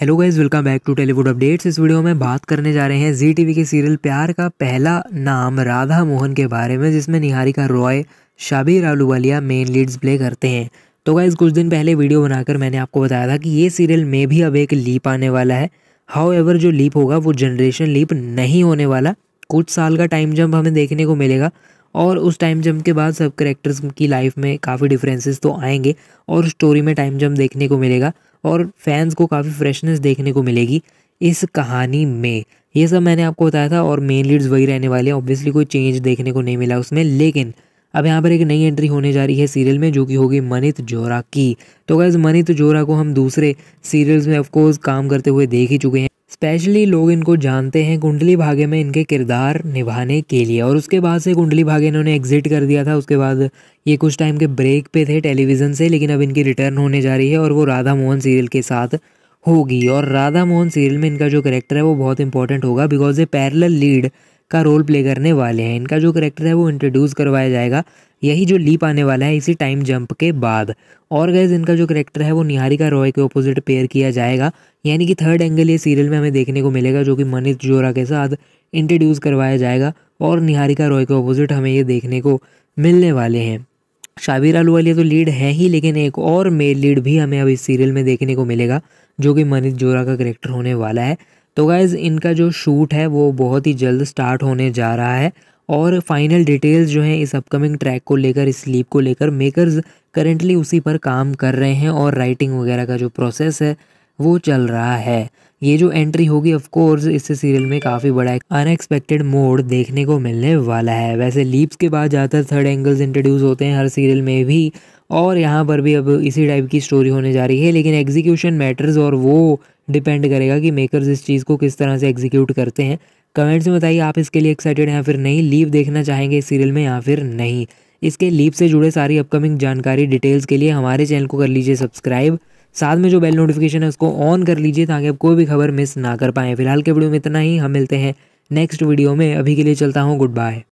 hello guys welcome back to Tellywood updates इस video में बात करने जा रहे हैं जी टीवी के सीरियल प्यार का पहला नाम राधा मोहन के बारे में जिसमें Niharika Roy Shabir Ahluwalia main leads play करते हैं तो गाइज कुछ दिन पहले वीडियो बनाकर मैंने आपको बताया था कि ये सीरियल में भी अब एक लीप आने वाला है हाउ एवर जो लीप होगा वो जनरेशन लीप नहीं होने वाला कुछ साल का टाइम जम्प हमें देखने को मिलेगा और उस टाइम जम्प के बाद सब करेक्टर्स की लाइफ में काफ़ी डिफरेंसेस तो आएंगे और स्टोरी में टाइम जम्प देखने को मिलेगा और फैंस को काफ़ी फ्रेशनेस देखने को मिलेगी इस कहानी में ये सब मैंने आपको बताया था और मेन लीड्स वही रहने वाले हैं ऑब्वियसली कोई चेंज देखने को नहीं मिला उसमें लेकिन अब यहाँ पर एक नई एंट्री होने जा रही है सीरियल में जो कि होगी मनित जोरा की तो गैज़ मनित जोरा को हम दूसरे सीरियल्स में ऑफकोर्स काम करते हुए देख ही चुके हैं स्पेशली लोग इनको जानते हैं कुंडली भाग्य में इनके किरदार निभाने के लिए और उसके बाद से कुंडली भाग्य इन्होंने एग्जिट कर दिया था उसके बाद ये कुछ टाइम के ब्रेक पे थे टेलीविज़न से लेकिन अब इनकी रिटर्न होने जा रही है और वो राधा मोहन सीरियल के साथ होगी और राधा मोहन सीरियल में इनका जो करेक्टर है वो बहुत इंपॉर्टेंट होगा बिकॉज ए पैरल लीड का रोल प्ले करने वाले हैं इनका जो करेक्टर है वो इंट्रोड्यूस करवाया जाएगा यही जो लीप आने वाला है इसी टाइम जंप के बाद और गैज़ इनका जो करेक्टर है वो निहारिका रॉय के ऑपोजिट पेयर किया जाएगा यानी कि थर्ड एंगल ये सीरियल में हमें देखने को मिलेगा जो कि मनीष जोरा के साथ इंट्रोड्यूस करवाया जाएगा और निहारिका रॉय के ऑपोजिट हमें ये देखने को मिलने वाले हैं शाबिर आलूवालिया तो लीड है ही लेकिन एक और मेल लीड भी हमें अब इस सीरियल में देखने को मिलेगा जो कि मनीष जोरा का करेक्टर होने वाला है तो गाइज़ इनका जो शूट है वो बहुत ही जल्द स्टार्ट होने जा रहा है और फाइनल डिटेल्स जो हैं इस अपकमिंग ट्रैक को लेकर इस स्लीप को लेकर मेकर्स करेंटली उसी पर काम कर रहे हैं और राइटिंग वगैरह का जो प्रोसेस है वो चल रहा है ये जो एंट्री होगी ऑफ कोर्स इस सीरियल में काफ़ी बड़ा अनएक्सपेक्टेड मोड देखने को मिलने वाला है वैसे लीप्स के बाद ज़्यादातर थर्ड एंगल्स इंट्रोड्यूस होते हैं हर सीरियल में भी और यहाँ पर भी अब इसी टाइप की स्टोरी होने जा रही है लेकिन एग्जीक्यूशन मैटर्स और वो डिपेंड करेगा कि मेकर्स इस चीज़ को किस तरह से एग्जीक्यूट करते हैं कमेंट्स में बताइए आप इसके लिए एक्साइटेड हैं फिर नहीं लीव देखना चाहेंगे इस सीरियल में या फिर नहीं इसके लीव से जुड़े सारी अपकमिंग जानकारी डिटेल्स के लिए हमारे चैनल को कर लीजिए सब्सक्राइब साथ में जो बेल नोटिफिकेशन है उसको ऑन कर लीजिए ताकि आप कोई भी खबर मिस ना कर पाएँ फिलहाल के वीडियो में इतना ही हम मिलते हैं नेक्स्ट वीडियो में अभी के लिए चलता हूँ गुड बाय